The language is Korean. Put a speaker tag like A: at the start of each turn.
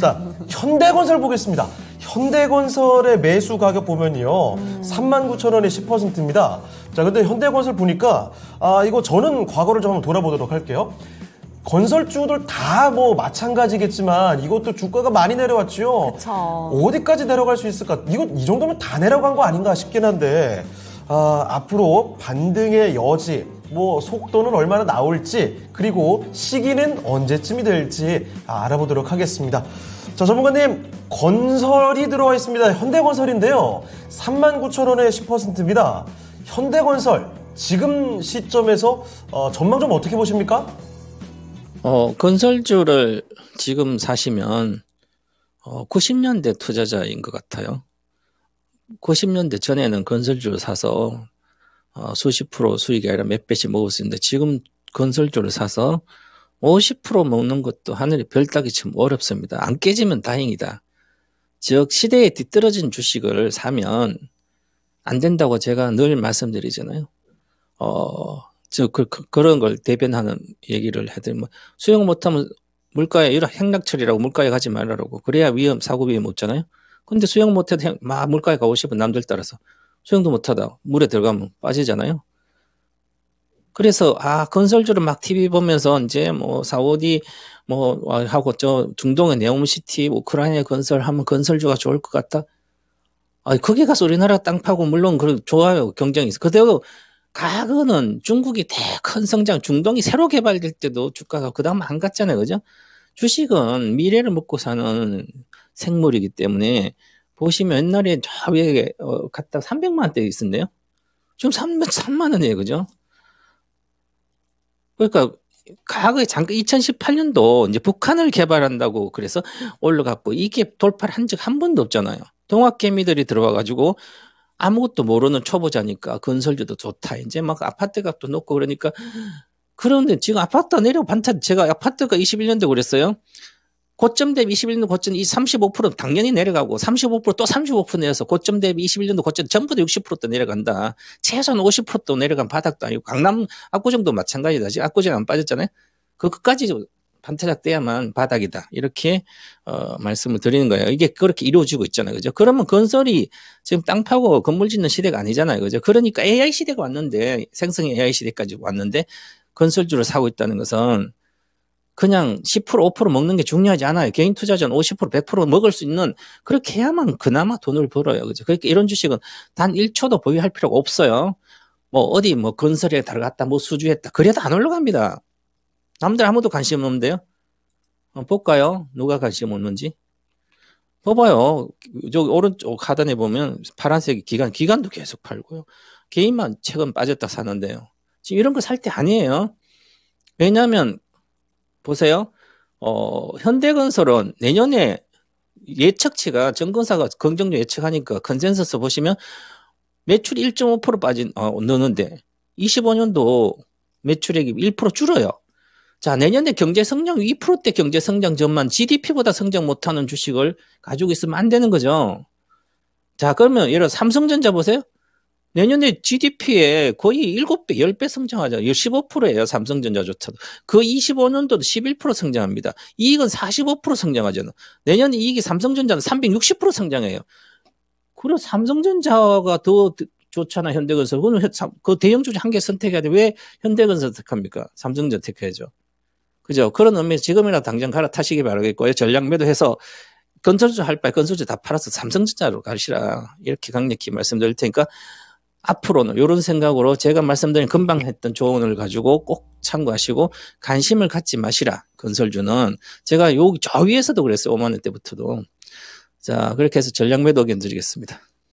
A: 자, 현대건설 보겠습니다. 현대건설의 매수 가격 보면요. 음. 39,000원에 10%입니다. 자, 근데 현대건설 보니까 아, 이거 저는 과거를 좀 한번 돌아보도록 할게요. 건설주들 다 뭐 마찬가지겠지만 이것도 주가가 많이 내려왔지요. 그쵸. 어디까지 내려갈 수 있을까? 이거 이 정도면 다 내려간 거 아닌가 싶긴 한데 아, 앞으로 반등의 여지 뭐 속도는 얼마나 나올지 그리고 시기는 언제쯤이 될지 아, 알아보도록 하겠습니다. 자, 전문가님 건설이 들어와 있습니다. 현대건설인데요. 39,000원에 10%입니다. 현대건설 지금 시점에서 어, 전망
B: 좀 어떻게 보십니까? 어, 건설주를 지금 사시면 어, 90년대 투자자인 것 같아요. 90년대 전에는 건설주를 사서 어, 수십 프로 수익이 아니라 몇 배씩 먹을 수 있는데 지금 건설주를 사서 50% 먹는 것도 하늘이 별 따기 참 어렵습니다. 안 깨지면 다행이다. 즉 시대에 뒤떨어진 주식을 사면 안 된다고 제가 늘 말씀드리잖아요. 어, 즉 그, 그 런걸 대변하는 얘기를 해드리면 뭐 수용 못하면 물가에 이런 행락철이라고 물가에 가지 말라고 그래야 위험 사고 위험 없잖아요. 근데 수용 못해도 막 물가에 가고 싶은 남들 따라서 수영도 못하다 물에 들어가면 빠지잖아요. 그래서 아 건설주를 막 TV 보면서 이제 뭐 사우디 뭐 하고 저 중동의 네옴시티 우크라이나 건설하면 건설주가 좋을 것 같다. 아 거기 가서 우리나라 땅 파고 물론 그런 좋아요 경쟁이 있어. 그대로 과거는 중국이 대 큰 성장 중동이 새로 개발될 때도 주가가 그다음 안 갔잖아요, 그죠? 주식은 미래를 먹고 사는 생물이기 때문에 보시면 옛날에 저 위에 어, 갔다 300만 원대 있었네요. 지금 3, 만 원이에요. 그죠? 그러니까 과거에 잠깐 2018년도 이제 북한을 개발한다고 그래서 올라갔고 이게 돌파를 한 적 한 번도 없잖아요. 동학개미들이 들어와 가지고 아무것도 모르는 초보자니까 건설주도 좋다. 이제 막 아파트 값도 높고 그러니까 그런데 지금 아파트 내려 반찬 제가 아파트가 21년도 그랬어요. 고점 대비 21년도 고점 이 35%는 당연히 내려가고 35%또 35% 내려서 고점 대비 21년도 고점 전부 다 60%도 내려간다. 최소한 50%도 내려간 바닥도 아니고 강남 압구정도 마찬가지다. 지금 압구정 안 빠졌잖아요. 그 끝까지 반타작 때야만 바닥이다. 이렇게 어, 말씀을 드리는 거예요. 이게 그렇게 이루어지고 있잖아요. 그죠? 그러면 건설이 지금 땅 파고 건물 짓는 시대가 아니잖아요. 그죠? 그러니까 AI 시대가 왔는데 생성 AI 시대까지 왔는데 건설주를 사고 있다는 것은 그냥 10% 5% 먹는 게 중요하지 않아요. 개인 투자자는 50% 100% 먹을 수 있는 그렇게 해야만 그나마 돈을 벌어요. 그죠? 그러니까 이런 주식은 단 1초도 보유할 필요가 없어요. 뭐 어디 뭐 건설에 들어갔다 뭐 수주했다 그래도 안 올라갑니다. 남들 아무도 관심 없는데요. 볼까요? 누가 관심 없는지. 봐봐요. 저 오른쪽 하단에 보면 파란색 기간, 기간도 계속 팔고요. 개인만 최근 빠졌다 사는데요. 지금 이런 거 살 때 아니에요. 왜냐하면 보세요. 어, 현대건설은 내년에 예측치가 정권사가 긍정적 예측하니까 컨센서스 보시면 매출 1.5% 빠진 어, 넣는데 25년도 매출액이 1% 줄어요. 자 내년에 경제 성장 2%대 경제 성장 전만 GDP보다 성장 못하는 주식을 가지고 있으면 안 되는 거죠. 자 그러면 예를 들어 삼성전자 보세요. 내년에 GDP에 거의 7배, 10배 성장하잖아요. 15%예요. 삼성전자조차도. 그 25년도도 11% 성장합니다. 이익은 45% 성장하잖아요. 내년 에 이익이 삼성전자는 360% 성장해요. 그리고 삼성전자가 더 좋잖아, 현대건설. 그거그 대형주주 한개 선택해야 돼. 왜 현대건설 선택합니까? 삼성전자 택해야죠. 그죠? 그런 의미에서 지금이나 당장 갈아타시기 바라겠고요. 전략 매도해서 건설주 할 바에 건설주 다 팔아서 삼성전자로 가시라. 이렇게 강력히 말씀드릴 테니까 앞으로는 이런 생각으로 제가 말씀드린 금방 했던 조언을 가지고 꼭 참고하시고 관심을 갖지 마시라 건설주는 제가 여기 저 위에서도 그랬어요 5만 원때부터도자 그렇게 해서 전략 매도 견드리겠습니다.